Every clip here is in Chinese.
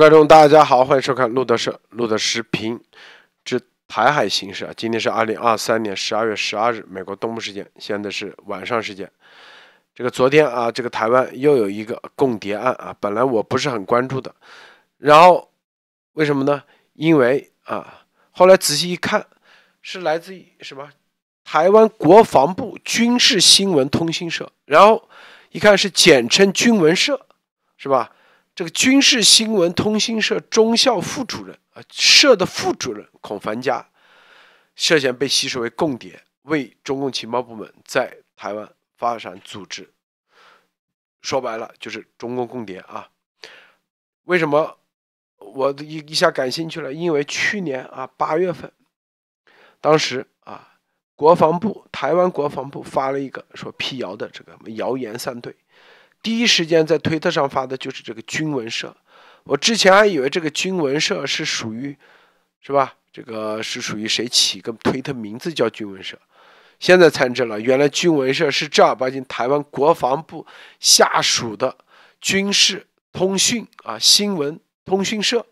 观众大家好，欢迎收看路德社路德视频之台海形势啊！今天是二零二三年十二月十二日，美国东部时间，现在是晚上时间。这个昨天啊，这个台湾又有一个共谍案啊，本来我不是很关注的，然后为什么呢？因为啊，后来仔细一看，是来自于什么？台湾国防部军事新闻通信社，然后一看是简称军文社，是吧？这个军事新闻通讯社中校副主任啊，社的副主任孔凡家，涉嫌被吸收为共谍，为中共情报部门在台湾发展组织。说白了就是中共共谍啊。为什么我一一下感兴趣了？因为去年啊八月份，当时啊国防部台湾国防部发了一个说辟谣的这个谣言三队。第一时间在推特上发的就是这个军文社，我之前还以为这个军文社是属于，是吧？这个是属于谁起个推特名字叫军文社？现在参知了，原来军文社是正儿八经台湾国防部下属的军事通讯啊新闻通讯社，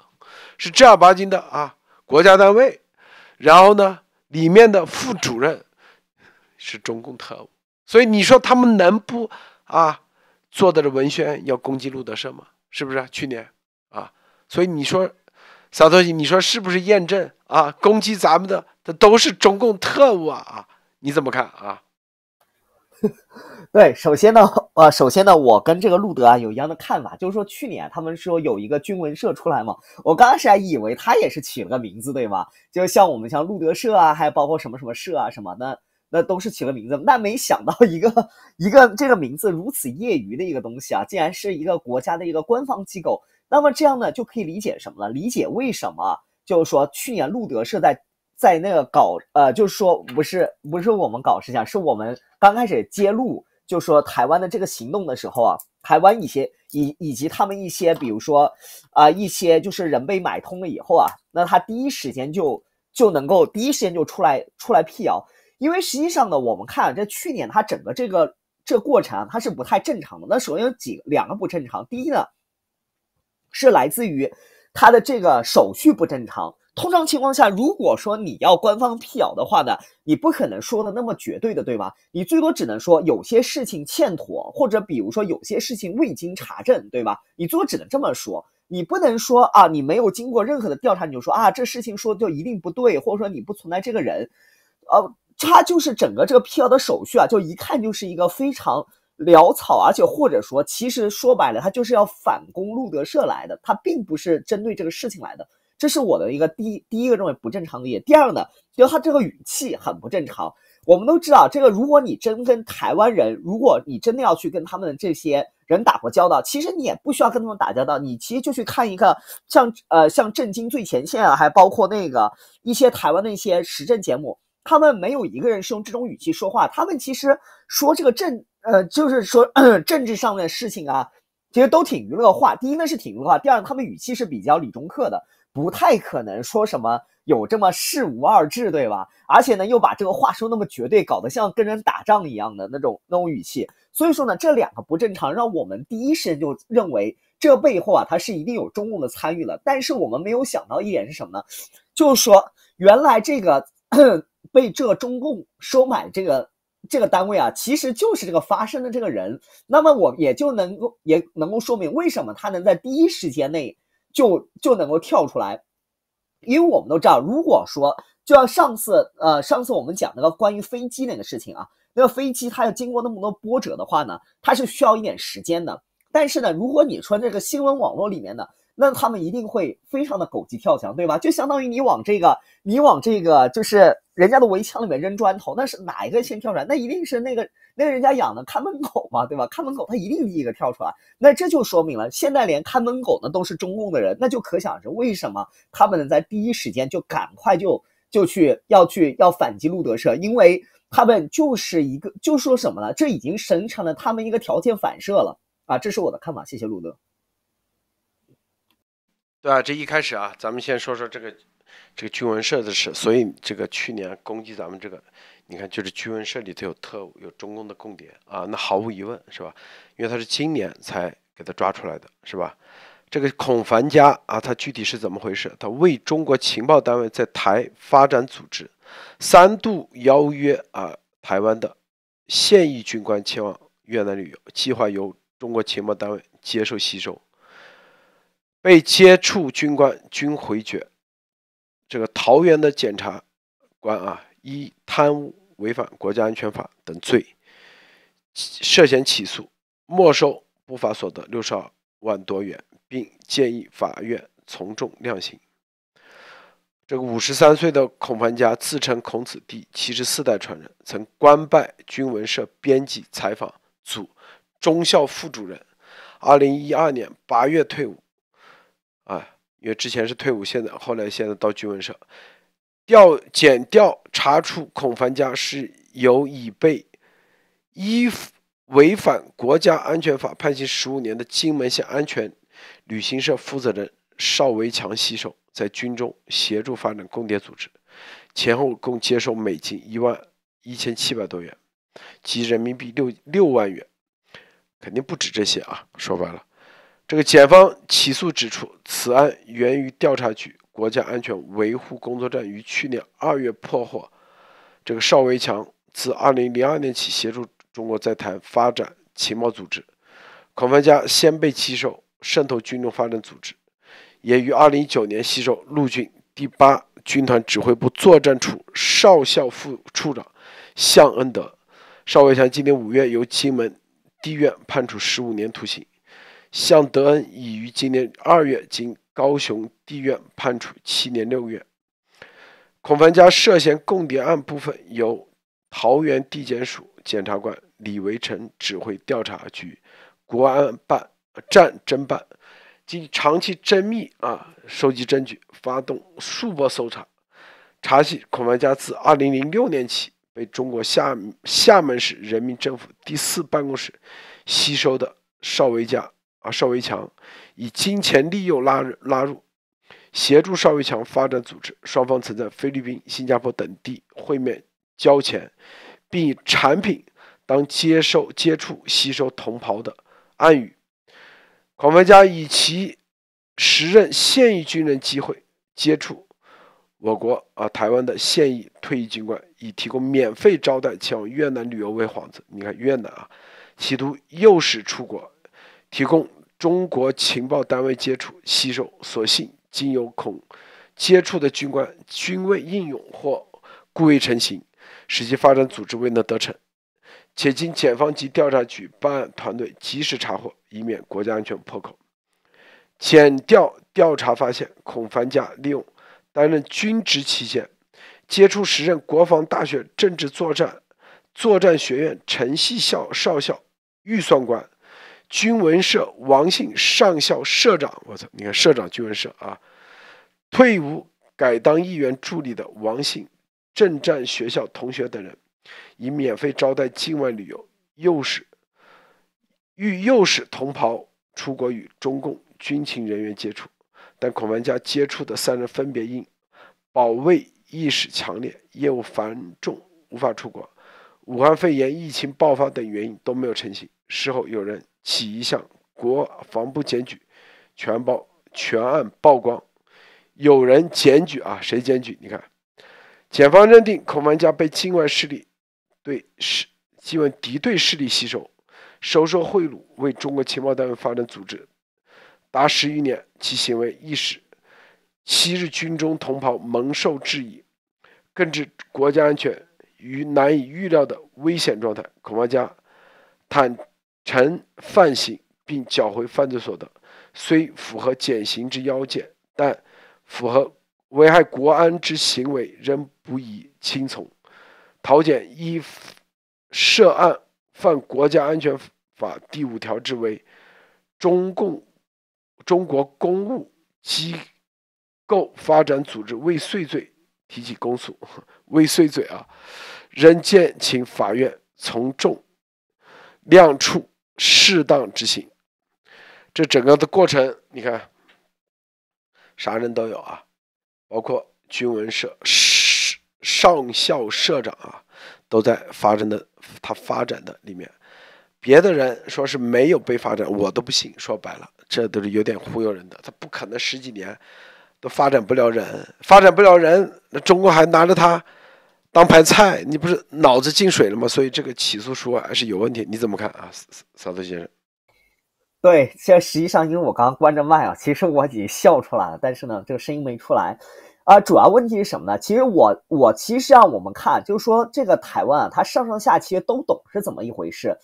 是正儿八经的啊国家单位。然后呢，里面的副主任是中共特务，所以你说他们能不啊？做的这文宣要攻击路德社吗？是不是去年啊？所以你说，小东西，你说是不是验证啊？攻击咱们的，这都是中共特务啊！啊，你怎么看啊？对，首先呢，呃，首先呢，我跟这个路德啊有一样的看法，就是说去年他们说有一个军文社出来嘛，我刚开始还以为他也是起了个名字，对吗？就像我们像路德社啊，还有包括什么什么社啊什么的。那都是起了名字，但没想到一个一个这个名字如此业余的一个东西啊，竟然是一个国家的一个官方机构。那么这样呢，就可以理解什么了？理解为什么？就是说，去年路德是在在那个搞呃，就是说不是不是我们搞事情，是我们刚开始揭露，就是说台湾的这个行动的时候啊，台湾一些以以及他们一些，比如说啊，一些就是人被买通了以后啊，那他第一时间就就能够第一时间就出来出来辟谣。因为实际上呢，我们看这去年它整个这个这过程啊，它是不太正常的。那首先有几两个不正常，第一呢，是来自于它的这个手续不正常。通常情况下，如果说你要官方辟谣的话呢，你不可能说的那么绝对的，对吧？你最多只能说有些事情欠妥，或者比如说有些事情未经查证，对吧？你最多只能这么说，你不能说啊，你没有经过任何的调查你就说啊，这事情说就一定不对，或者说你不存在这个人，呃。他就是整个这个辟谣的手续啊，就一看就是一个非常潦草，而且或者说，其实说白了，他就是要反攻路德社来的，他并不是针对这个事情来的。这是我的一个第一第一个认为不正常的点。第二呢，就他这个语气很不正常。我们都知道，这个如果你真跟台湾人，如果你真的要去跟他们这些人打过交道，其实你也不需要跟他们打交道，你其实就去看一个像呃像《震惊最前线》啊，还包括那个一些台湾的一些时政节目。他们没有一个人是用这种语气说话。他们其实说这个政，呃，就是说 政治上面的事情啊，其实都挺娱乐化。第一呢是挺娱乐化，第二他们语气是比较理中客的，不太可能说什么有这么事无二致，对吧？而且呢又把这个话说那么绝对，搞得像跟人打仗一样的那种那种语气。所以说呢，这两个不正常，让我们第一时间就认为这背后啊他是一定有中共的参与了。但是我们没有想到一点是什么呢？就是说原来这个。被这中共收买这个这个单位啊，其实就是这个发生的这个人，那么我也就能够也能够说明为什么他能在第一时间内就就能够跳出来，因为我们都知道，如果说就像上次呃上次我们讲那个关于飞机那个事情啊，那个飞机它要经过那么多波折的话呢，它是需要一点时间的。但是呢，如果你说这个新闻网络里面呢？那他们一定会非常的狗急跳墙，对吧？就相当于你往这个，你往这个就是人家的围墙里面扔砖头，那是哪一个先跳出来？那一定是那个那个人家养的看门狗嘛，对吧？看门狗它一定第一个跳出来。那这就说明了，现在连看门狗呢都是中共的人，那就可想而知为什么他们能在第一时间就赶快就就去要去要反击路德社，因为他们就是一个就说什么了，这已经形成了他们一个条件反射了啊！这是我的看法，谢谢路德。对啊，这一开始啊，咱们先说说这个这个军文社的事。所以这个去年攻击咱们这个，你看就是军文社里头有特务，有中共的共谍啊，那毫无疑问是吧？因为他是今年才给他抓出来的，是吧？这个孔凡家啊，他具体是怎么回事？他为中国情报单位在台发展组织，三度邀约啊台湾的现役军官前往越南旅游，计划由中国情报单位接受吸收。被接触军官均回绝。这个桃园的检察官啊，以贪污、违反国家安全法等罪，涉嫌起诉，没收不法所得六十二万多元，并建议法院从重量刑。这个五十三岁的孔繁家自称孔子第七十四代传人，曾官拜军文社编辑采访组中校副主任，二零一二年八月退伍。啊，因为之前是退伍现在后来现在到军文社调检调查出，孔凡家是由已被依违反国家安全法判刑十五年的金门县安全旅行社负责人邵维强吸收，在军中协助发展供谍组织，前后共接受美金一万一千七百多元及人民币六六万元，肯定不止这些啊，说白了。这个检方起诉指出，此案源于调查局国家安全维护工作站于去年二月破获。这个邵维强自二零零二年起协助中国在台发展情报组织，孔凡家先被吸收渗透军中发展组织，也于二零一九年吸收陆军第八军团指挥部作战处少校副处长向恩德。邵维强今年五月由金门地院判处十五年徒刑。向德恩已于今年二月经高雄地院判处七年六个月。孔凡家涉嫌供谍案部分，由桃园地检署检察官李维成指挥调查局国安办站侦办，经长期缜密啊收集证据，发动数波搜查，查起孔凡家自二零零六年起被中国厦厦门市人民政府第四办公室吸收的邵维家。啊，邵维强以金钱利诱拉拉入，协助邵维强发展组织。双方曾在菲律宾、新加坡等地会面交钱，并以产品当接受接触、吸收同袍的暗语。孔文佳以其时任现役军人机会接触我国啊台湾的现役、退役军官，以提供免费招待前往越南旅游为幌子。你看越南啊，企图诱使出国。提供中国情报单位接触、吸收所幸，经由孔接触的军官，均未应用或故意成型，使其发展组织未能得逞，且经检方及调查局办案团队及时查获，以免国家安全破口。检调调查发现，孔凡佳利用担任军职期间，接触时任国防大学政治作战作战学院城系校少校预算官。军文社王姓上校社长，我操！你看社长军文社啊，退伍改当议员助理的王姓，政战学校同学等人，以免费招待境外旅游幼师，与幼师同袍出国与中共军情人员接触，但孔繁家接触的三人分别因保卫意识强烈、业务繁重、无法出国、武汉肺炎疫情爆发等原因都没有成型。事后有人。起一项国防部检举，全报全案曝光。有人检举啊，谁检举？你看，检方认定孔繁家被境外势力对是境外敌对势力吸收，收受贿赂，为中国情报单位发展组织达十余年。其行为亦使昔日军中同袍蒙受质疑，更致国家安全于难以预料的危险状态。孔繁家坦。陈犯刑并缴回犯罪所得，虽符合减刑之要件，但符合危害国安之行为，仍不宜轻从。陶检依涉案犯《国家安全法》第五条之为中共中国公务机构发展组织未遂罪提起公诉，未遂罪啊，仍建请法院从重量处。适当执行，这整个的过程，你看，啥人都有啊，包括军文社上上校社长啊，都在发展的他发展的里面，别的人说是没有被发展，我都不信。说白了，这都是有点忽悠人的，他不可能十几年都发展不了人，发展不了人，那中国还拿着他。当盘菜，你不是脑子进水了吗？所以这个起诉书还是有问题，你怎么看啊，萨撒特先生？对，现在实际上因为我刚刚关着麦啊，其实我已经笑出来了，但是呢，这个声音没出来。啊，主要问题是什么呢？其实我我其实让我们看，就是说这个台湾啊，它上上下其实都懂是怎么一回事。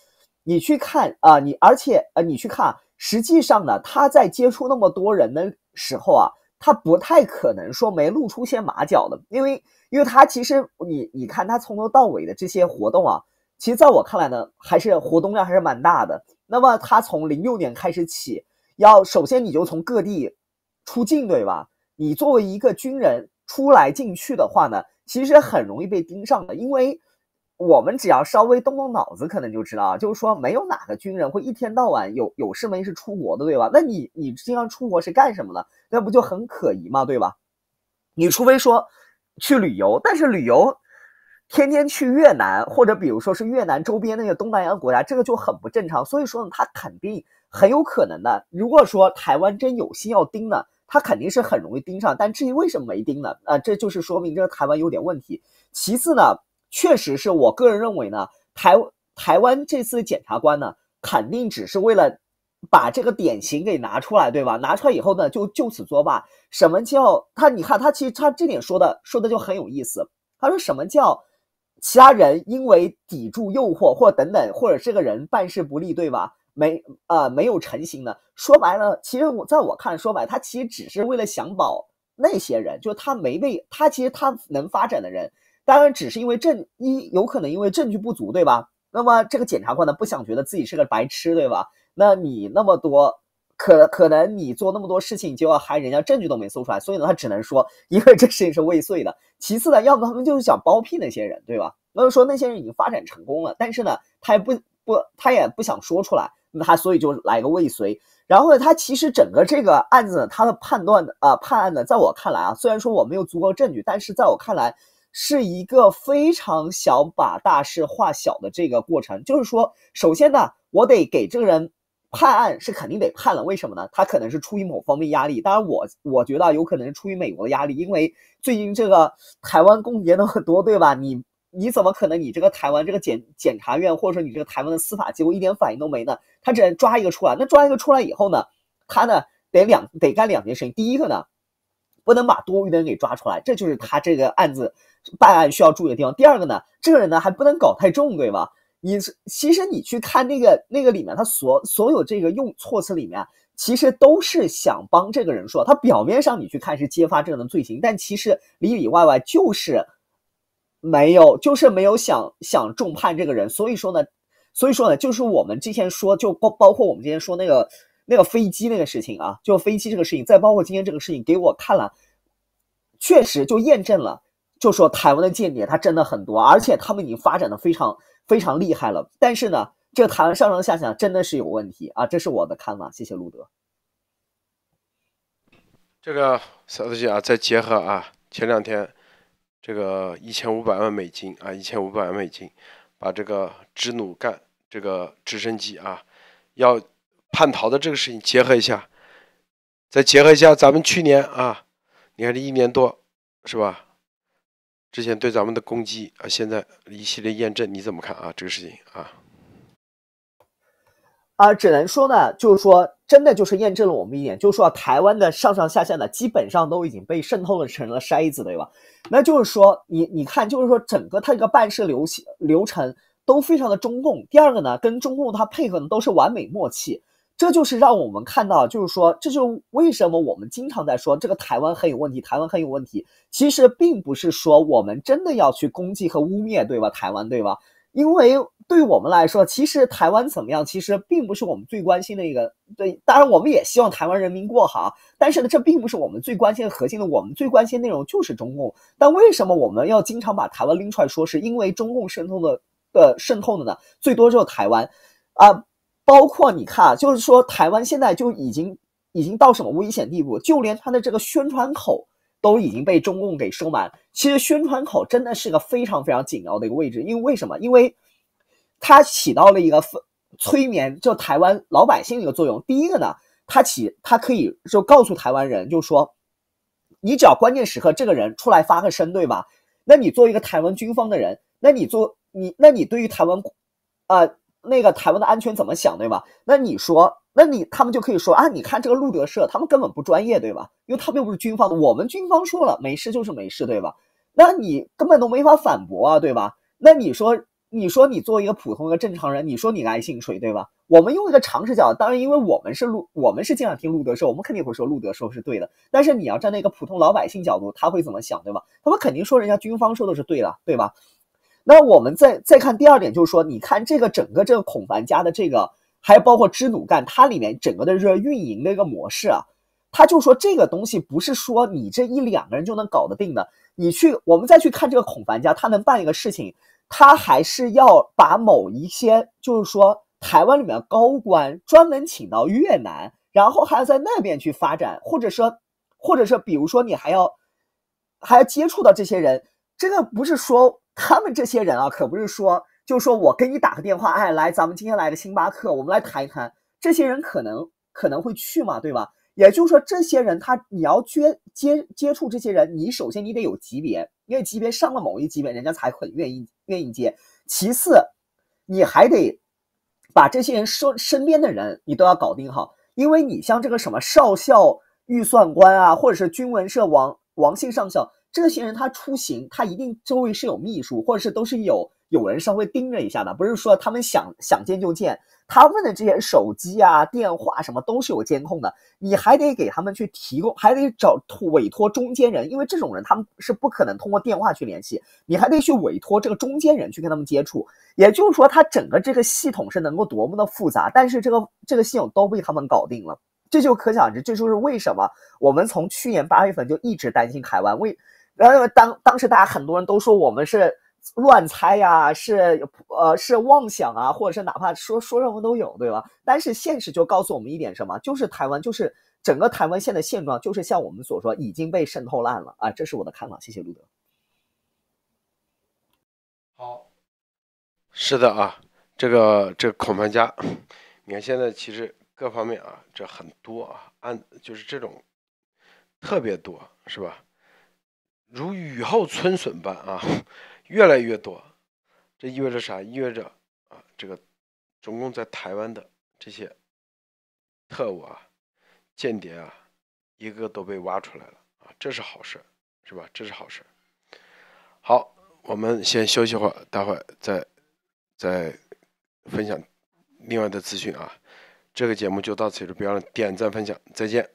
你去看啊，你而且呃，你去看，实际上呢，他在接触那么多人的时候啊。他不太可能说没露出些马脚的，因为，因为他其实你，你看他从头到尾的这些活动啊，其实在我看来呢，还是活动量还是蛮大的。那么他从零六年开始起，要首先你就从各地出境对吧？你作为一个军人出来进去的话呢，其实很容易被盯上的，因为。我们只要稍微动动脑子，可能就知道，就是说没有哪个军人会一天到晚有有事没事出国的，对吧？那你你经常出国是干什么的？那不就很可疑吗？对吧？你除非说去旅游，但是旅游天天去越南或者比如说是越南周边那些东南亚国家，这个就很不正常。所以说呢，他肯定很有可能的。如果说台湾真有心要盯呢，他肯定是很容易盯上。但至于为什么没盯呢？啊，这就是说明这个台湾有点问题。其次呢？确实是我个人认为呢，台台湾这次检察官呢，肯定只是为了把这个典型给拿出来，对吧？拿出来以后呢，就就此作罢。什么叫他？你看他，其实他这点说的说的就很有意思。他说什么叫其他人因为抵住诱惑，或等等，或者这个人办事不利，对吧？没啊，没有成型呢。说白了，其实我在我看，说白，他其实只是为了想保那些人，就他没被他其实他能发展的人。当然，只是因为证一有可能因为证据不足，对吧？那么这个检察官呢，不想觉得自己是个白痴，对吧？那你那么多，可可能你做那么多事情，就要还人家证据都没搜出来，所以呢他只能说，因为这事情是未遂的。其次呢，要么他们就是想包庇那些人，对吧？那就说那些人已经发展成功了，但是呢，他也不不，他也不想说出来，那他所以就来个未遂。然后呢，他其实整个这个案子他的判断啊判案呢，在我看来啊，虽然说我没有足够证据，但是在我看来。是一个非常想把大事化小的这个过程，就是说，首先呢，我得给这个人判案，是肯定得判了。为什么呢？他可能是出于某方面压力，当然我我觉得有可能是出于美国的压力，因为最近这个台湾公谍那很多，对吧？你你怎么可能你这个台湾这个检检察院或者说你这个台湾的司法机构一点反应都没呢？他只能抓一个出来。那抓一个出来以后呢，他呢得两得干两件事情，第一个呢。不能把多余的人给抓出来，这就是他这个案子办案需要注意的地方。第二个呢，这个人呢还不能搞太重，对吧？你其实你去看那个那个里面，他所所有这个用措辞里面，其实都是想帮这个人说。他表面上你去看是揭发这个人的罪行，但其实里里外外就是没有，就是没有想想重判这个人。所以说呢，所以说呢，就是我们之前说，就包包括我们之前说那个。那个飞机那个事情啊，就飞机这个事情，再包括今天这个事情，给我看了，确实就验证了，就说台湾的间谍他真的很多，而且他们已经发展的非常非常厉害了。但是呢，这个台湾上上下下真的是有问题啊，这是我的看法。谢谢路德。这个小东西啊，再结合啊，前两天这个一千五百万美金啊，一千五百美金，把这个支努干这个直升机啊，要。叛逃的这个事情结合一下，再结合一下咱们去年啊，你看这一年多是吧？之前对咱们的攻击啊，现在一系列验证，你怎么看啊？这个事情啊，啊，只能说呢，就是说真的就是验证了我们一点，就是说台湾的上上下下呢，基本上都已经被渗透了成了筛子，对吧？那就是说，你你看，就是说整个它一个办事流流程都非常的中共。第二个呢，跟中共它配合的都是完美默契。这就是让我们看到，就是说，这就为什么我们经常在说这个台湾很有问题，台湾很有问题。其实并不是说我们真的要去攻击和污蔑，对吧？台湾，对吧？因为对我们来说，其实台湾怎么样，其实并不是我们最关心的一个。对，当然我们也希望台湾人民过好，但是呢，这并不是我们最关心的核心的。我们最关心内容就是中共。但为什么我们要经常把台湾拎出来说？是因为中共渗透的的渗透的呢？最多就是台湾啊。包括你看，就是说台湾现在就已经已经到什么危险地步，就连他的这个宣传口都已经被中共给收买。其实宣传口真的是个非常非常紧要的一个位置，因为为什么？因为它起到了一个催催眠，就台湾老百姓一个作用。第一个呢，它起，它可以就告诉台湾人，就说你只要关键时刻这个人出来发个声，对吧？那你作为一个台湾军方的人，那你做你，那你对于台湾啊。那个台湾的安全怎么想，对吧？那你说，那你他们就可以说啊，你看这个路德社，他们根本不专业，对吧？因为他们又不是军方的，我们军方说了，没事就是没事，对吧？那你根本都没法反驳啊，对吧？那你说，你说你作为一个普通的正常人，你说你该信谁，对吧？我们用一个常识角度，当然因为我们是路，我们是经常听路德社，我们肯定会说路德社是对的。但是你要站在一个普通老百姓角度，他会怎么想，对吧？他们肯定说人家军方说的是对的，对吧？那我们再再看第二点，就是说，你看这个整个这个孔繁家的这个，还包括支努干，它里面整个的个运营的一个模式啊，他就说这个东西不是说你这一两个人就能搞得定的。你去，我们再去看这个孔繁家，他能办一个事情，他还是要把某一些，就是说台湾里面高官专门请到越南，然后还要在那边去发展，或者说，或者是比如说你还要还要接触到这些人。这个不是说他们这些人啊，可不是说，就是说我跟你打个电话，哎，来，咱们今天来个星巴克，我们来谈一谈。这些人可能可能会去嘛，对吧？也就是说，这些人他你要接接接触这些人，你首先你得有级别，因为级别上了某一级别，人家才很愿意愿意接。其次，你还得把这些人说身边的人你都要搞定好，因为你像这个什么少校预算官啊，或者是军文社王王姓上校。这些人他出行，他一定周围是有秘书，或者是都是有有人稍微盯着一下的，不是说他们想想见就见。他问的这些手机啊、电话什么都是有监控的，你还得给他们去提供，还得找委托中间人，因为这种人他们是不可能通过电话去联系，你还得去委托这个中间人去跟他们接触。也就是说，他整个这个系统是能够多么的复杂，但是这个这个系统都被他们搞定了，这就可想而知，这就是为什么我们从去年八月份就一直担心台湾为。然后当当时大家很多人都说我们是乱猜呀，是呃是妄想啊，或者是哪怕说说什么都有，对吧？但是现实就告诉我们一点什么，就是台湾就是整个台湾现在的现状，就是像我们所说已经被渗透烂了啊，这是我的看法。谢谢路德。好，是的啊，这个这个孔盘家，你看现在其实各方面啊，这很多啊，按就是这种特别多，是吧？如雨后春笋般啊，越来越多，这意味着啥？意味着啊，这个总共在台湾的这些特务啊、间谍啊，一个都被挖出来了啊，这是好事，是吧？这是好事。好，我们先休息会儿，待会儿再再分享另外的资讯啊。这个节目就到此结束，不要忘了点赞、分享，再见。